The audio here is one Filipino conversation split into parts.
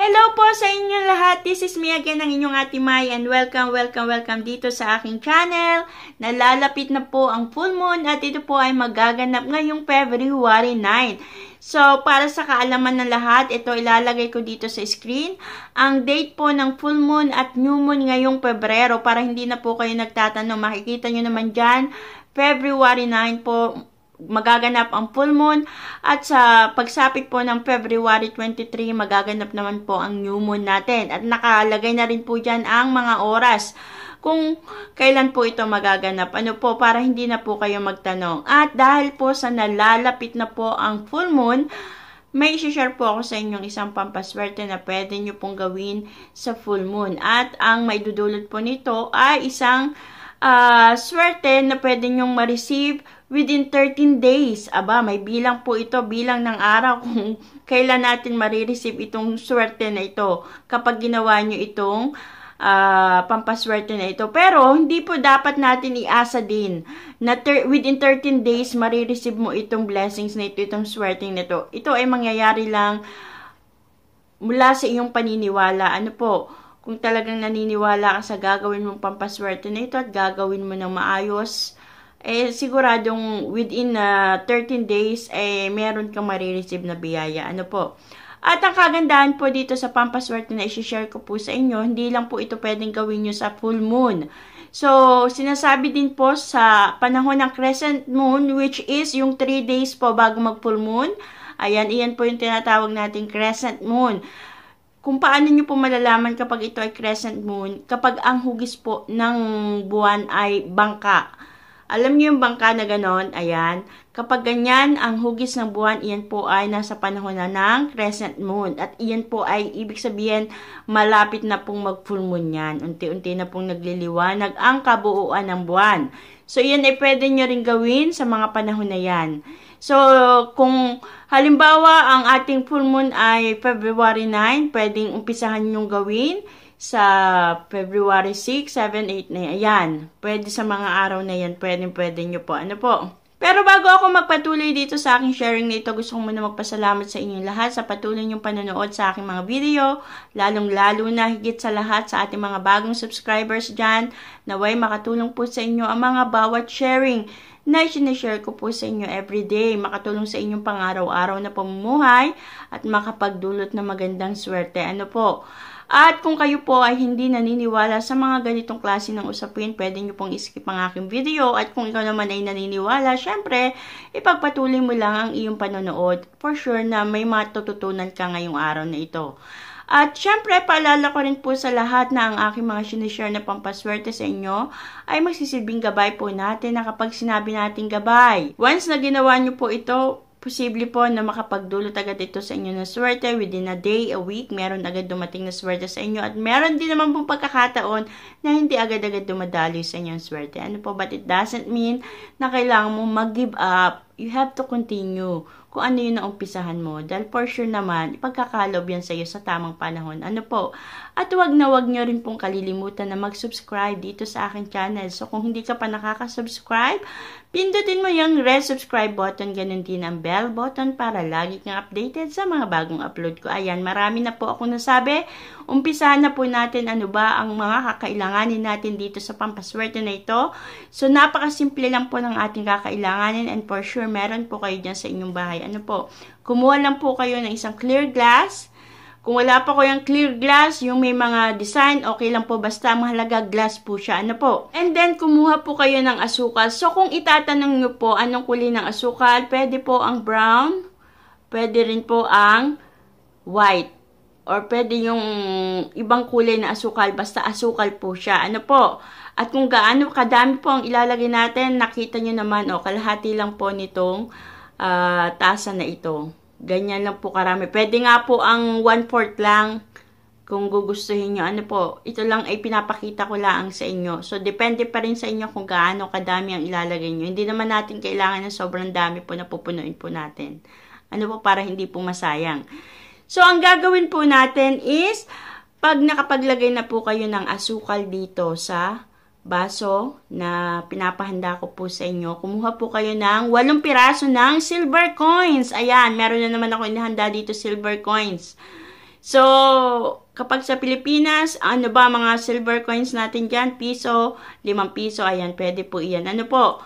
Hello po sa inyong lahat. This is me again, ang inyong Ate Mai and welcome, welcome, welcome dito sa aking channel. Nalalapit na po ang full moon at ito po ay magaganap ngayong February 9. So, para sa kaalaman ng lahat, ito ilalagay ko dito sa screen. Ang date po ng full moon at new moon ngayong Pebrero para hindi na po kayo nagtatanong. Makikita nyo naman dyan, February 9 po magaganap ang full moon at sa pagsapit po ng February 23 magaganap naman po ang new moon natin at nakalagay na rin po dyan ang mga oras kung kailan po ito magaganap. Ano po, para hindi na po kayo magtanong. At dahil po sa nalalapit na po ang full moon, may isi-share po ako sa inyong isang pampaswerte na pwede nyo pong gawin sa full moon. At ang maidudulot po nito ay isang uh, swerte na pwede nyong ma-receive within 13 days. Aba, may bilang po ito, bilang ng araw kung kailan natin marireceive itong swerte na ito kapag ginawa nyo itong uh, pampaswerte na ito. Pero, hindi po dapat natin iasa din na within 13 days, marireceive mo itong blessings na ito, itong swerte na ito. Ito ay mangyayari lang mula sa iyong paniniwala. Ano po? Kung talagang naniniwala ka sa gagawin mong pampaswerte na ito at gagawin mo ng maayos, eh siguradong within uh, ah, 13 days eh meron kang marireceive na biyaya. Ano po? At ang kagandahan po dito sa pampaswerte na i share ko po sa inyo, hindi lang po ito pwedeng gawin nyo sa full moon. So, sinasabi din po sa panahon ng crescent moon, which is yung 3 days po bago mag-full moon. Ayan, iyan po yung tinatawag nating crescent moon. Kung paano nyo po malalaman kapag ito ay crescent moon, kapag ang hugis po ng buwan ay bangka. Alam niyo yung bangka na ganon? Ayan. Kapag ganyan, ang hugis ng buwan, iyan po ay nasa panahon na ng crescent moon. At iyan po ay, ibig sabihin, malapit na pong mag-full moon yan. Unti-unti na pong nagliliwanag ang kabuuan ng buwan. So, iyan ay pwede nyo rin gawin sa mga panahon na yan. So, kung halimbawa ang ating full moon ay February 9, pwedeng umpisahan nyong gawin sa February 6, 7, 8 na yan. Ayan. Pwede sa mga araw na yan, pwede, pwede nyo po. Ano po? Pero bago ako magpatuloy dito sa aking sharing nito, gusto ko muna magpasalamat sa inyong lahat sa patuloy niyong panonood sa aking mga video, lalong-lalo na higit sa lahat sa ating mga bagong subscribers dyan. Naway makatulong po sa inyo ang mga bawat sharing na sinishare ko po sa inyo everyday. Makatulong sa inyong pang araw araw na pamumuhay at makapagdulot ng magandang swerte. Ano po? At kung kayo po ay hindi naniniwala sa mga ganitong klase ng usapin, pwede nyo pong skip ang aking video. At kung ikaw naman ay naniniwala, syempre, ipagpatuloy mo lang ang iyong panonood. For sure na may matututunan ka ngayong araw na ito. At syempre, paalala ko rin po sa lahat na ang aking mga sinishare na pampaswerte sa inyo ay magsisilbing gabay po natin na kapag sinabi natin gabay. Once na ginawa nyo po ito, posible po na makapagdulot agad ito sa inyo ng swerte within a day, a week, meron agad dumating na swerte sa inyo at meron din naman pong pagkakataon na hindi agad-agad dumadaloy sa inyong swerte. Ano po, but it doesn't mean na kailangan mo mag-give up. You have to continue kung ano yung naumpisahan mo. Dahil for sure naman, ipagkakalob yan sa iyo sa tamang panahon. Ano po? At wag na wag nyo rin pong kalilimutan na mag-subscribe dito sa akin channel. So kung hindi ka pa nakaka-subscribe, pindutin mo yung red subscribe button. Ganun din ang bell button para lagi kang updated sa mga bagong upload ko. Ayan, marami na po akong nasabi. Umpisahan na po natin ano ba ang mga kakailanganin natin dito sa pampaswerte na ito. So napakasimple lang po ng ating kakailanganin and for sure meron po kayo dyan sa inyong bahay ano po, kumuha lang po kayo ng isang clear glass. Kung wala pa ko yung clear glass, yung may mga design, okay lang po. Basta mahalaga glass po siya. Ano po? And then, kumuha po kayo ng asukal. So, kung itatanong nyo po anong kulay ng asukal, pwede po ang brown, pwede rin po ang white. Or pwede yung ibang kulay na asukal, basta asukal po siya. Ano po? At kung gaano kadami po ang ilalagay natin, nakita nyo naman, o, oh, kalahati lang po nitong uh, tasa na ito. Ganyan lang po karami. Pwede nga po ang 1-4 lang kung gugustuhin nyo. Ano po, ito lang ay pinapakita ko lang sa inyo. So, depende pa rin sa inyo kung gaano kadami ang ilalagay nyo. Hindi naman natin kailangan na sobrang dami po na pupunuin po natin. Ano po, para hindi po masayang. So, ang gagawin po natin is, pag nakapaglagay na po kayo ng asukal dito sa baso na pinapahanda ko po sa inyo, kumuha po kayo ng walong piraso ng silver coins. Ayan, meron na naman ako inihanda dito silver coins. So, kapag sa Pilipinas, ano ba mga silver coins natin dyan? Piso, limang piso, ayan, pwede po iyan. Ano po?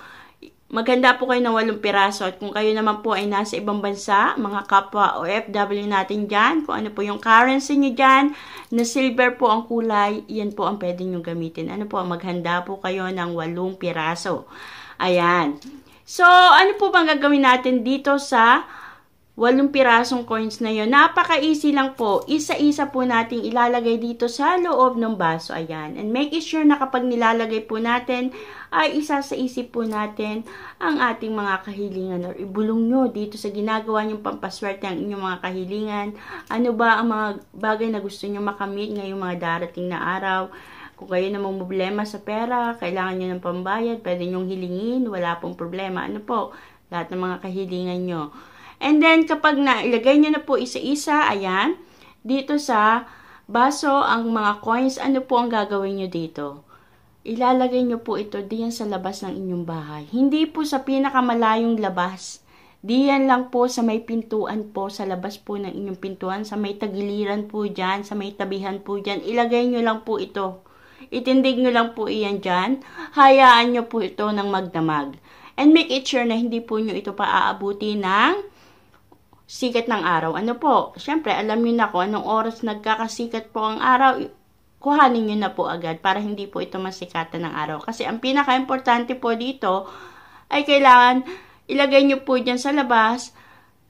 Maganda po kayo ng walong piraso at kung kayo naman po ay nasa ibang bansa, mga kapwa OFW natin dyan, kung ano po yung currency nyo dyan, na silver po ang kulay, yan po ang pwede nyo gamitin. Ano po, maghanda po kayo ng walong piraso. Ayan. So, ano po bang gagawin natin dito sa Walong pirasong coins na yon. Napaka-easy lang po. Isa-isa po nating ilalagay dito sa loob ng baso. Ayan. And make sure na kapag nilalagay po natin, ay isa sa isip po natin ang ating mga kahilingan or ibulong nyo dito sa ginagawa nyong pampaswerte ang inyong mga kahilingan. Ano ba ang mga bagay na gusto nyo makamit ngayong mga darating na araw? Kung kayo namang problema sa pera, kailangan nyo ng pambayad, pwede nyong hilingin, wala pong problema. Ano po? Lahat ng mga kahilingan nyo. And then, kapag nailagay nyo na po isa-isa, ayan, dito sa baso, ang mga coins, ano po ang gagawin nyo dito? Ilalagay nyo po ito diyan sa labas ng inyong bahay. Hindi po sa pinakamalayong labas. Diyan lang po sa may pintuan po, sa labas po ng inyong pintuan, sa may tagiliran po dyan, sa may tabihan po dyan. Ilagay nyo lang po ito. Itindig nyo lang po iyan dyan. Hayaan nyo po ito ng magdamag. And make it sure na hindi po nyo ito paaabuti ng sikat ng araw. Ano po? Siyempre, alam niyo na kung anong oras nagkakasikat po ang araw, kuhanin niyo na po agad para hindi po ito masikatan ng araw. Kasi ang pinaka-importante po dito ay kailangan ilagay niyo po dyan sa labas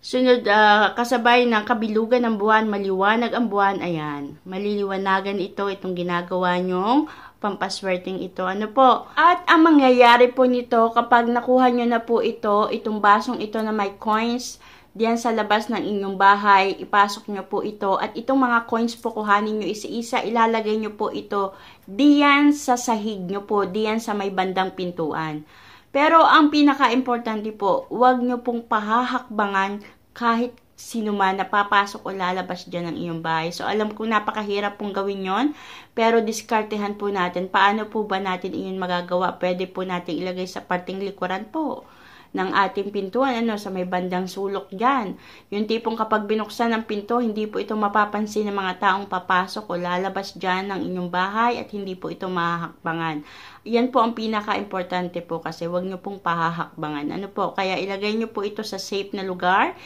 Sunod, uh, kasabay ng kabilugan ng buwan, maliwanag ang buwan, ayan. Maliliwanagan ito, itong ginagawa nyong pampaswerteng ito. Ano po? At ang mangyayari po nito, kapag nakuha niyo na po ito, itong basong ito na may coins, diyan sa labas ng inyong bahay, ipasok nyo po ito. At itong mga coins po, kuhanin nyo isa-isa, ilalagay nyo po ito diyan sa sahig nyo po, diyan sa may bandang pintuan. Pero ang pinaka-importante po, huwag nyo pong pahahakbangan kahit sino man napapasok o lalabas dyan ng iyong bahay. So, alam ko napakahirap pong gawin yon pero diskartehan po natin. Paano po ba natin iyon magagawa? Pwede po natin ilagay sa parting likuran po ng ating pintuan, ano, sa may bandang sulok dyan. Yung tipong kapag binuksan ang pinto, hindi po ito mapapansin ng mga taong papasok o lalabas dyan ng inyong bahay at hindi po ito mahahakbangan. Yan po ang pinaka-importante po kasi huwag nyo pong pahahakbangan. Ano po, kaya ilagay nyo po ito sa safe na lugar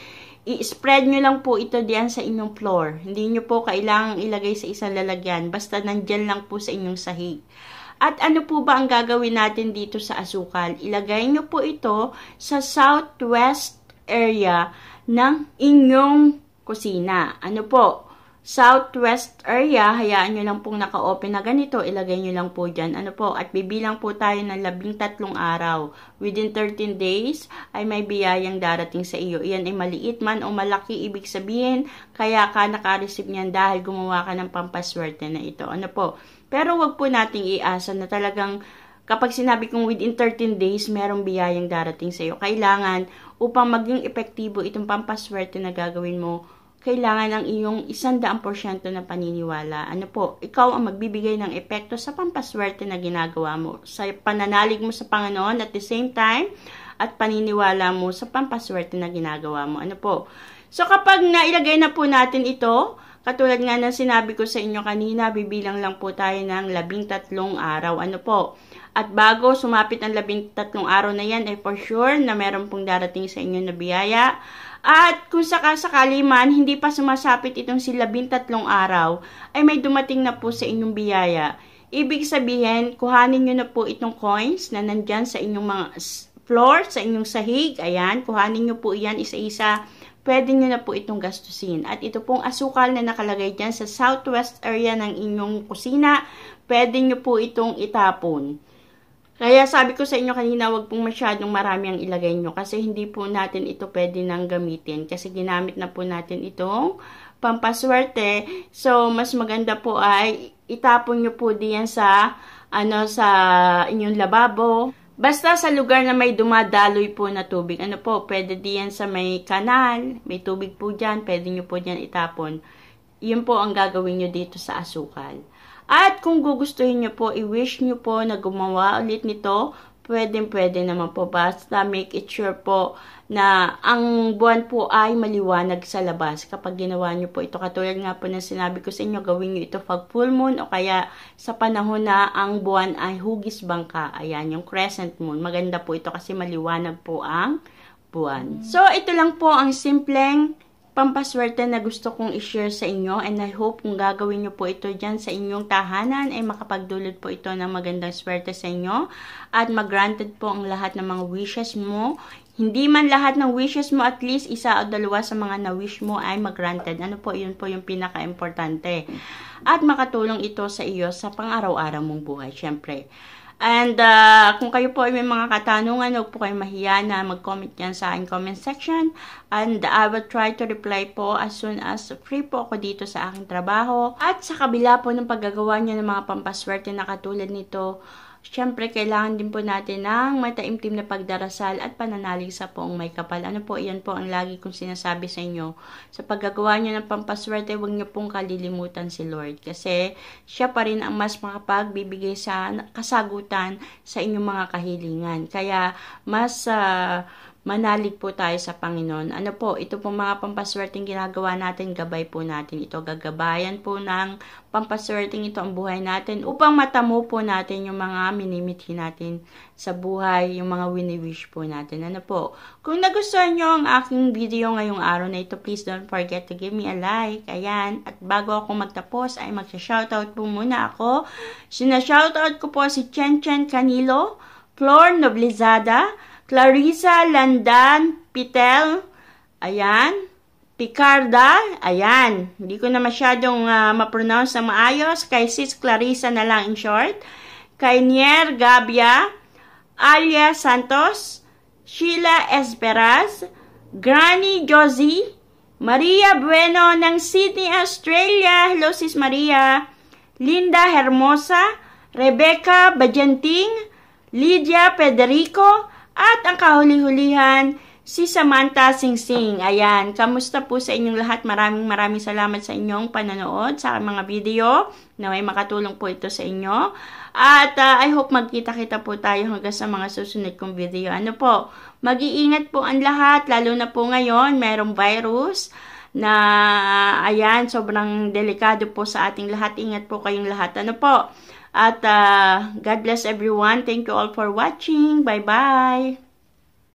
i-spread nyo lang po ito diyan sa inyong floor. Hindi nyo po kailangang ilagay sa isang lalagyan. Basta nandyan lang po sa inyong sahig. At ano po ba ang gagawin natin dito sa asukal? Ilagay nyo po ito sa southwest area ng inyong kusina. Ano po? southwest area, hayaan nyo lang pong naka-open na ganito, ilagay nyo lang po dyan. Ano po, at bibilang po tayo ng labing tatlong araw. Within 13 days, ay may biyayang darating sa iyo. Iyan ay maliit man o malaki, ibig sabihin, kaya ka naka-receive niyan dahil gumawa ka ng pampaswerte na ito. Ano po, pero wag po nating iasa na talagang kapag sinabi kong within 13 days, merong biyayang darating sa iyo. Kailangan upang maging epektibo itong pampaswerte na gagawin mo kailangan ang iyong 100% na paniniwala. Ano po, ikaw ang magbibigay ng epekto sa pampaswerte na ginagawa mo. Sa pananalig mo sa Panginoon at the same time, at paniniwala mo sa pampaswerte na ginagawa mo. Ano po? So kapag nailagay na po natin ito, katulad nga ng sinabi ko sa inyo kanina, bibilang lang po tayo ng labing tatlong araw. Ano po? At bago sumapit ang labing tatlong araw na yan, ay eh for sure na meron pong darating sa inyo na biyaya at kung sakasakali man, hindi pa sumasapit itong sila araw, ay may dumating na po sa inyong biyaya. Ibig sabihin, kuhanin nyo na po itong coins na nandyan sa inyong mga floor, sa inyong sahig. Ayan, kuhanin nyo po iyan isa-isa pwede nyo na po itong gastusin. At ito pong asukal na nakalagay dyan sa southwest area ng inyong kusina, pwede nyo po itong itapon. Kaya sabi ko sa inyo kanina, huwag pong masyadong marami ang ilagay nyo kasi hindi po natin ito pwede nang gamitin kasi ginamit na po natin itong pampaswerte. So, mas maganda po ay itapon nyo po diyan sa, ano, sa inyong lababo. Basta sa lugar na may dumadaloy po na tubig, ano po, pwede diyan sa may kanal, may tubig po dyan, pwede nyo po dyan itapon. Yun po ang gagawin nyo dito sa asukal. At kung gugustuhin nyo po, i-wish nyo po na gumawa ulit nito, pwedeng-pwede naman po. Basta make it sure po na ang buwan po ay maliwanag sa labas kapag ginawa nyo po ito. Katulad nga po ng sinabi ko sa inyo, gawin nyo ito pag full moon o kaya sa panahon na ang buwan ay hugis bangka. Ayan, yung crescent moon. Maganda po ito kasi maliwanag po ang buwan. So, ito lang po ang simpleng pampaswerte na gusto kong i-share sa inyo and I hope kung gagawin nyo po ito dyan sa inyong tahanan ay makapagdulot po ito ng magandang swerte sa inyo at mag-granted po ang lahat ng mga wishes mo. Hindi man lahat ng wishes mo, at least isa o dalawa sa mga na-wish mo ay mag-granted. Ano po, yun po yung pinaka-importante. At makatulong ito sa iyo sa pang-araw-araw mong buhay, syempre. And uh, kung kayo po ay may mga katanungan, huwag po kayo mahiya na mag-comment yan sa aking comment section. And I will try to reply po as soon as free po ako dito sa aking trabaho. At sa kabila po ng paggagawa niya ng mga pampaswerte na katulad nito, Siyempre, kailangan din po natin ng mataimtim na pagdarasal at pananalig sa poong may kapal. Ano po, iyan po ang lagi kong sinasabi sa inyo. Sa paggagawa niyo ng pampaswerte, huwag niyo pong kalilimutan si Lord. Kasi siya pa rin ang mas makapagbibigay sa kasagutan sa inyong mga kahilingan. Kaya, mas... Uh, manalig po tayo sa Panginoon. Ano po, ito po mga pampaswerteng ginagawa natin, gabay po natin ito. Gagabayan po ng pampaswerteng ito ang buhay natin upang matamo po natin yung mga minimithi natin sa buhay, yung mga wini-wish po natin. Ano po, kung nagustuhan nyo ang aking video ngayong araw na ito, please don't forget to give me a like. Ayan, at bago ako magtapos ay magsha-shoutout po muna ako. Sina-shoutout ko po si Chen Chen Canilo, Flor Noblizada, Clarissa Landan Pitel, ayan. Picarda, ayan. Hindi ko na masyadong uh, ma-pronounce na maayos. Kay Sis Clarissa na lang in short. Kay Nier Gabia, Alia Santos, Sheila Esperas, Granny Josie, Maria Bueno ng Sydney, Australia. Hello, Sis Maria. Linda Hermosa, Rebecca Bajenting, Lydia Federico, at ang kahuli-hulihan, si Samantha Singsing. Ayan, kamusta po sa inyong lahat? Maraming maraming salamat sa inyong panonood sa mga video na may makatulong po ito sa inyo. At uh, I hope magkita-kita po tayo hanggang sa mga susunod kong video. Ano po, mag-iingat po ang lahat, lalo na po ngayon, mayroong virus na ayan, sobrang delikado po sa ating lahat. Ingat po kayong lahat. Ano po, at uh, God bless everyone. Thank you all for watching. Bye-bye.